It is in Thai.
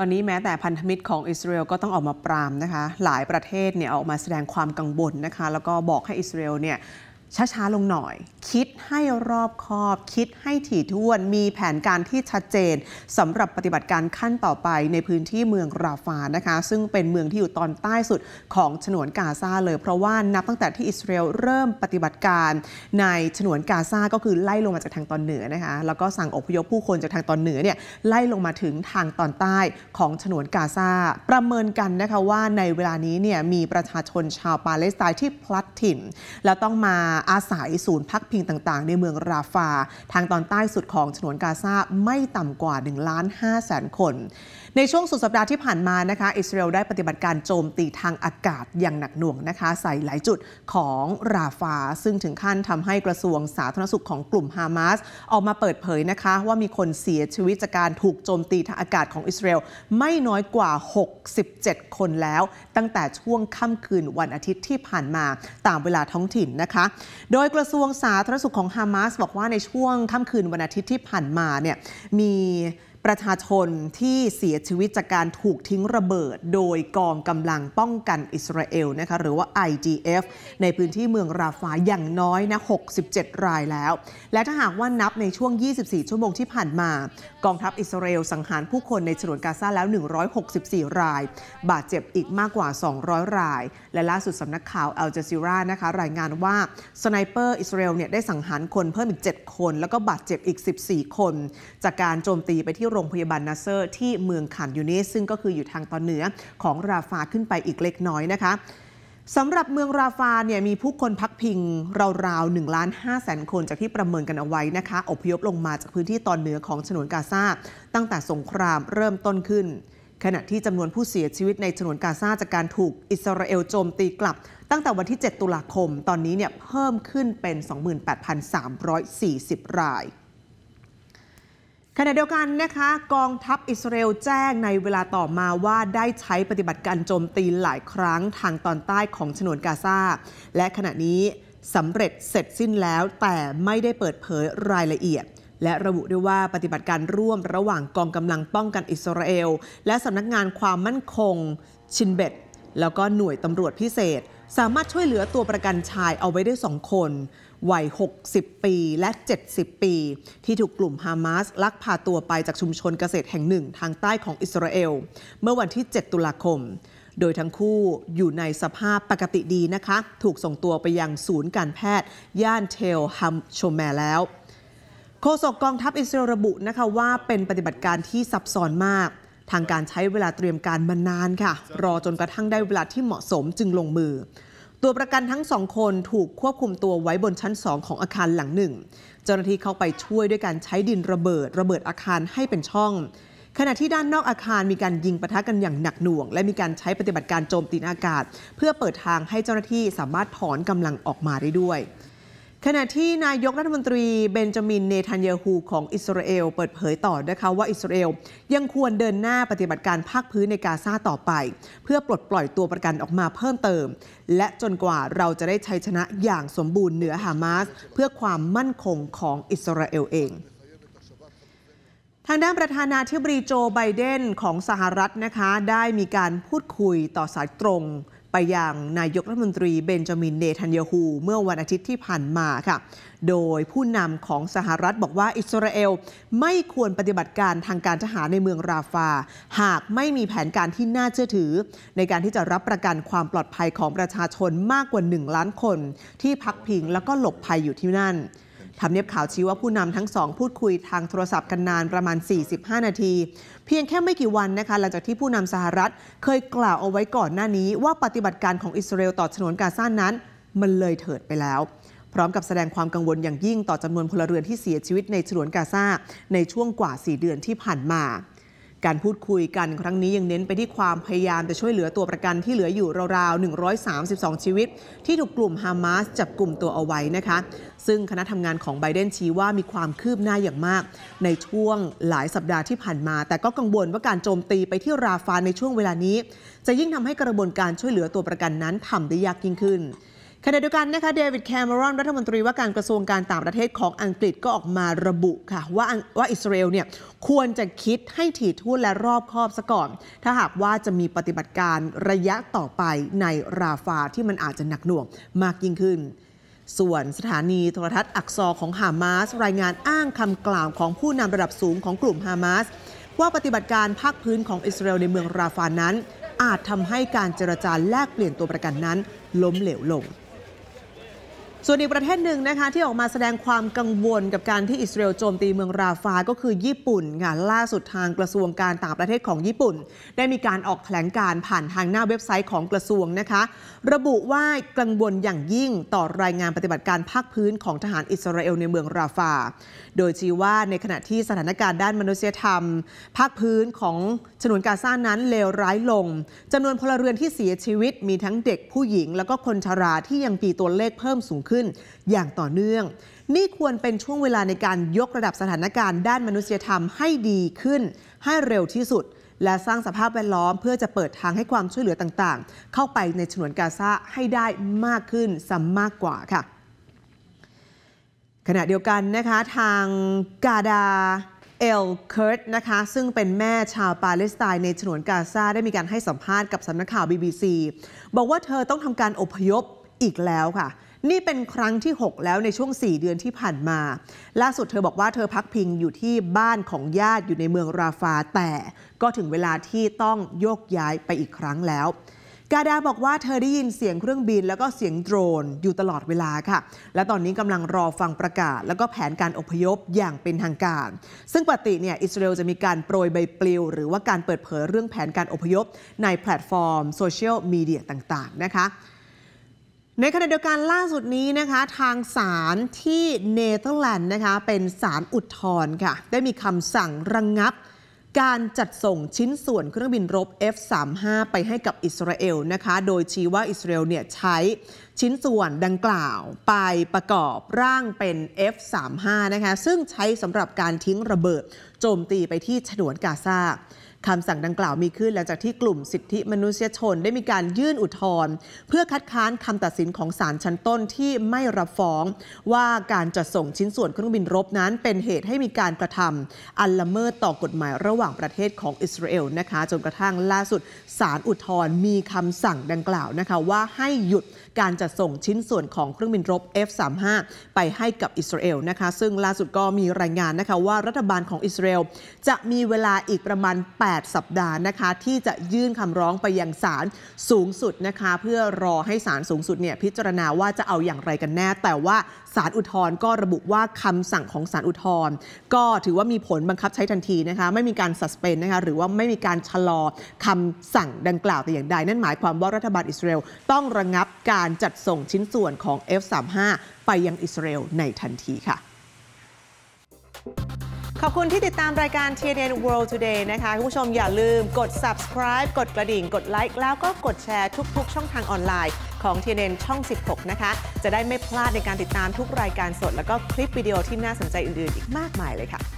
ตอนนี้แม้แต่พันธมิตรของอิสราเอลก็ต้องออกมาปรามนะคะ หลายประเทศเนี่ยออกมาแสดงความกังวลนะคะแล้วก็บอกให้อิสราเอลเนี่ยช้า ๆ ลงหน่อย คิดให้รอบคอบ คิดให้ถี่ถ้วน มีแผนการที่ชัดเจนสำหรับปฏิบัติการขั้นต่อไปในพื้นที่เมืองราฟา นะคะ ซึ่งเป็นเมืองที่อยู่ตอนใต้สุดของฉนวนกาซาเลย เพราะว่านับตั้งแต่ที่อิสราเอลเริ่มปฏิบัติการในฉนวนกาซา ก็คือไล่ลงมาจากทางตอนเหนือนะคะ แล้วก็สั่งอพยพผู้คนจากทางตอนเหนือเนี่ยไล่ลงมาถึงทางตอนใต้ของฉนวนกาซา ประเมินกันนะคะว่าในเวลานี้เนี่ยมีประชาชนชาวปาเลสไตน์ที่พลัดถิ่น แล้วต้องมาอาศัยศูนย์พักพิงต่าง ๆ ในเมืองราฟา ทางตอนใต้สุดของฉนวนกาซาไม่ต่ำกว่า1ล้าน5แสนคนในช่วงสุดสัปดาห์ที่ผ่านมานะคะ อิสราเอลได้ปฏิบัติการโจมตีทางอากาศอย่างหนักหน่วงนะคะ ใส่หลายจุดของราฟา ซึ่งถึงขั้นทำให้กระทรวงสาธารณสุขของกลุ่มฮามาสออกมาเปิดเผยนะคะ ว่ามีคนเสียชีวิตจากการถูกโจมตีทางอากาศของอิสราเอลไม่น้อยกว่า 67 คนแล้ว ตั้งแต่ช่วงค่ำคืนวันอาทิตย์ที่ผ่านมาตามเวลาท้องถิ่นนะคะ โดยกระทรวงสาธารณสุขของฮามาสบอกว่าในช่วงค่ำคืนวันอาทิตย์ที่ผ่านมาเนี่ยมีประชาชนที่เสียชีวิต จากการถูกทิ้งระเบิดโดยกองกำลังป้องกันอิสราเอลนะคะหรือว่า IDF ในพื้นที่เมืองราฟาอย่างน้อยนะ 67 รายแล้ว และถ้าหากว่านับในช่วง 24 ชั่วโมงที่ผ่านมา กองทัพอิสราเอล สังหารผู้คนในฉนวนกาซาแล้ว 164 ราย บาดเจ็บอีกมากกว่า 200 ราย และล่าสุดสำนักข่าวอัลจาซีรา นะคะรายงานว่าสไนเปอร์อิสราเอลเนี่ยได้สังหารคนเพิ่มอีก 7 คนแล้วก็บาดเจ็บอีก 14 คน จากการโจมตีไปที่โรงพยาบาลนาเซอร์ ที่เมืองขานยูเนสซึ่งก็คืออยู่ทางตอนเหนือของราฟาขึ้นไปอีกเล็กน้อยนะคะสำหรับเมืองราฟาเนี่ยมีผู้คนพักพิงราวๆ1ล้าน5แสนคนจากที่ประเมินกันเอาไว้นะคะอพยพลงมาจากพื้นที่ตอนเหนือของฉนวนกาซาตั้งแต่สงครามเริ่มต้นขึ้น ขณะที่จำนวนผู้เสียชีวิตในฉนวนกาซาจากการถูกอิสราเอลโจมตีกลับ ตั้งแต่วันที่ 7 ตุลาคมตอนนี้เนี่ยเพิ่มขึ้นเป็น 28,340 รายขณะเดียวกันนะคะกองทัพอิสราเอลแจ้งในเวลาต่อมาว่าได้ใช้ปฏิบัติการโจมตีหลายครั้งทางตอนใต้ของฉนวนกาซาและขณะนี้สำเร็จเสร็จสิ้นแล้ว แต่ไม่ได้เปิดเผยรายละเอียด และระบุด้วยว่าปฏิบัติการร่วมระหว่างกองกำลังป้องกันอิสราเอลและสำนักงานความมั่นคงชินเบตแล้วก็หน่วยตำรวจพิเศษ สามารถช่วยเหลือตัวประกันชายเอาไว้ได้สองคนวัย 60 ปี และ 70 ปี ที่ถูกกลุ่มฮามาส ลักพาตัวไปจากชุมชนเกษตรแห่งหนึ่ง ทางใต้ของอิสราเอล เมื่อวันที่ 7 ตุลาคม โดยทั้งคู่อยู่ในสภาพปกติดีนะคะ ถูกส่งตัวไปยังศูนย์การแพทย์ ย่านเทลฮัมโชแมแล้ว โฆษกกองทัพอิสราเอลระบุนะคะว่าเป็นปฏิบัติการที่ซับซ้อนมาก ทางการใช้เวลาเตรียมการมานานค่ะ รอจนกระทั่งได้เวลาที่เหมาะสมจึงลงมือตัวประกันทั้งสองคนถูกควบคุมตัวไว้บนชั้นสองของอาคารหลังหนึ่ง เจ้าหน้าที่เข้าไปช่วยด้วยการใช้ดินระเบิดระเบิดอาคารให้เป็นช่อง ขณะที่ด้านนอกอาคารมีการยิงปะทะกันอย่างหนักหน่วง และมีการใช้ปฏิบัติการโจมตีอากาศ เพื่อเปิดทางให้เจ้าหน้าที่สามารถถอนกำลังออกมาได้ด้วยขณะที่นายกรัฐมนตรีเบนจามินเนทันยาฮูของอิสราเอลเปิดเผยต่อนะคะว่าอิสราเอลยังควรเดินหน้าปฏิบัติการภาคพื้นในกาซาต่อไป เพื่อปลดปล่อยตัวประกันออกมาเพิ่มเติม และจนกว่าเราจะได้ชัยชนะอย่างสมบูรณ์เหนือฮามาสเพื่อความมั่นคงของอิสราเอลเอง ทางด้านประธานาธิบดีโจไบเดนของสหรัฐนะคะได้มีการพูดคุยต่อสายตรงไปยังนายกรัฐมนตรีเบนจามินเนทันยาฮู เมื่อวันอาทิตย์ที่ผ่านมาค่ะ โดยผู้นำของสหรัฐบอกว่าอิสราเอลไม่ควรปฏิบัติการทางการทหารในเมืองราฟา หากไม่มีแผนการที่น่าเชื่อถือ ในการที่จะรับประกันความปลอดภัยของประชาชนมากกว่า 1 ล้านคนที่พักพิงแล้วก็หลบภัยอยู่ที่นั่นทำเนียบข่าวชี้ว่าผู้นำทั้งสอง พูดคุยทางโทรศัพท์กันนานประมาณ 45 นาที เพียงแค่ไม่กี่วันนะคะหลังจากที่ผู้นำสหรัฐเคยกล่าวเอาไว้ก่อนหน้านี้ ว่าปฏิบัติการของอิสราเอลต่อฉนวนกาซ่านนั้น มันเลยเถิดไปแล้ว พร้อมกับแสดงความกังวลอย่างยิ่งต่อจำนวนพลเรือนที่เสียชีวิตในฉนวนกาซาในช่วงกว่า 4 เดือนที่ผ่านมาการพูดคุยกัน ครั้งนี้ยังเน้นไปที่ความพยายามจะช่วยเหลือตัวประกันที่เหลืออยู่ราวๆ 132 ชีวิต ที่ถูกกลุ่มฮามาสจับกลุ่มตัวเอาไว้นะคะ ซึ่งคณะทำงานของไบเดนชี้ว่ามีความคืบหน้าอย่างมาก ในช่วงหลายสัปดาห์ที่ผ่านมา แต่ก็กังวลว่าการโจมตีไปที่ราฟาในช่วงเวลานี้ จะยิ่งทำให้กระบวนการช่วยเหลือตัวประกันนั้นทำได้ยากยิ่งขึ้นขณะเดียวกันนะคะเดวิดแคมรอนรัฐมนตรีว่าการกระทรวงการต่างประเทศของอังกฤษก็ออกมาระบุค่ะว่าว่าอิสราเอลเนี่ยควรจะคิดให้ถี่ถ้วนและรอบคอบซะก่อน ถ้าหากว่าจะมีปฏิบัติการระยะต่อไปในราฟาที่มันอาจจะหนักหน่วงมากยิ่งขึ้น ส่วนสถานีโทรทัศน์อักษรของฮามาสรายงานอ้างคำกล่าวของผู้นำระดับสูงของกลุ่มฮามาสว่าปฏิบัติการภาคพื้นของอิสราเอลในเมืองราฟานั้น อาจทำให้การเจรจาแลกเปลี่ยนตัวประกันนั้น ล้มเหลวลงส่วนอีกประเทศหนึ่งนะคะที่ออกมาแสดงความกังวลกับการที่อิสราเอลโจมตีเมืองราฟา ก็คือญี่ปุ่นค่ะล่าสุดทางกระทรวงการต่างประเทศของญี่ปุ่น ได้มีการออกแถลงการผ่านทางหน้าเว็บไซต์ของกระทรวงนะคะ ระบุว่ากังวลอย่างยิ่งต่อรายงานปฏิบัติการภาคพื้นของทหารอิสราเอลในเมืองราฟา โดยชี้ว่าในขณะที่สถานการณ์ด้านมนุษยธรรมภาคพื้นของฉนวนกาซานั้นเลวร้ายลงจำนวนพลเรือนที่เสียชีวิตมีทั้งเด็กผู้หญิง แล้วก็คนชราที่ยังปีตัวเลขเพิ่มสูงขึ้นึ้นอย่างต่อเนื่อง นี่ควรเป็นช่วงเวลาในการยกระดับสถานการณ์ ด้านมนุษยธรรมให้ดีขึ้น ให้เร็วที่สุด และสร้างสภาพแวดล้อม เพื่อจะเปิดทางให้ความช่วยเหลือต่างๆ เข้าไปในฉนวนกาซาให้ได้มากขึ้นซ้ำมากกว่าค่ะ ขณะเดียวกันนะคะ ทางกาดาเอลเคิร์ตนะคะซึ่งเป็นแม่ชาวปาเลสไตน์ในฉนวนกาซาได้มีการให้สัมภาษณ์กับสำนักข่าว BBC บอกว่าเธอต้องทำการอพยพอีกแล้วค่ะนี่เป็นครั้งที่ 6 แล้วในช่วง 4 เดือนที่ผ่านมา ล่าสุดเธอบอกว่าเธอพักพิงอยู่ที่บ้านของญาติอยู่ในเมืองราฟาแต่ก็ถึงเวลาที่ต้องโยกย้ายไปอีกครั้งแล้ว กาดาบอกว่าเธอได้ยินเสียงเครื่องบินแล้วก็เสียงโดรนอยู่ตลอดเวลาค่ะ และตอนนี้กำลังรอฟังประกาศ แล้วก็แผนการอพยพอย่างเป็นทางการ ซึ่งปกติเนี่ยอิสราเอลจะมีการโปรยใบปลิวหรือว่าการเปิดเผยเรื่องแผนการอพยพ ในแพลตฟอร์มโซเชียลมีเดียต่างๆนะคะในขณะเดียวกันล่าสุดนี้นะคะทางศาลที่เนเธอร์แลนด์นะคะเป็นศาลอุทธรณ์ค่ะได้มีคำสั่งระงงับ การจัดส่งชิ้นส่วนเครื่องบินรบ F-35 ไปให้กับอิสราเอลนะคะโดยชี้ว่าอิสราเอลเนี่ยใช้ชิ้นส่วนดังกล่าวไปประกอบร่างเป็น F-35 นะคะซึ่งใช้สำหรับการทิ้งระเบิดโจมตีไปที่ฉนวนกาซาคำสั่งดังกล่าวมีขึ้นหลังจากที่กลุ่มสิทธิมนุษยชนได้มีการยื่นอุทธรณ์เพื่อคัดค้านคำตัดสินของศาลชั้นต้นที่ไม่รับฟ้องว่าการจัดส่งชิ้นส่วนเครื่องบินรบนั้นเป็นเหตุให้มีการกระทำอันละเมิดต่อกฎหมายระหว่างประเทศของอิสราเอลนะคะจนกระทั่งล่าสุดศาลอุทธรณ์มีคำสั่งดังกล่าวนะคะว่าให้หยุดการจัดส่งชิ้นส่วนของเครื่องบินรบ F-35 ไปให้กับอิสราเอลนะคะซึ่งล่าสุดก็มีรายงานนะคะว่ารัฐบาลของอิสราเอล จะมีเวลาอีกประมาณ 8 สัปดาห์นะคะที่จะยื่นคำร้องไปยังศาลสูงสุดนะคะเพื่อรอให้ศาลสูงสุดเนี่ยพิจารณาว่าจะเอาอย่างไรกันแน่ แต่ว่าศาลอุทธรณ์ก็ระบุว่าคำสั่งของศาลอุทธรณ์ก็ถือว่ามีผลบังคับใช้ทันทีนะคะไม่มีการสัสเ็นนะคะหรือว่าไม่มีการชะลอคำสั่งดังกล่าวแต่อย่างใด นั่นหมายความว่ารัฐบาลอิสราเอลต้องระงงับการจัดส่งชิ้นส่วนของ F35 ไปยังอิสราเอลในทันทีค่ะขอบคุณที่ติดตามรายการ TNN World Today นะคะคุณผู้ชมอย่าลืมกด subscribe กดกระดิ่ง กดไลค์แล้วก็กดแชร์ทุกๆ ช่องทางออนไลน์ของ TNN ช่อง 16 นะคะ จะได้ไม่พลาดในการติดตามทุกรายการสดแล้วก็คลิปวิดีโอที่น่าสนใจอื่น ๆ อีกมากมายเลยค่ะ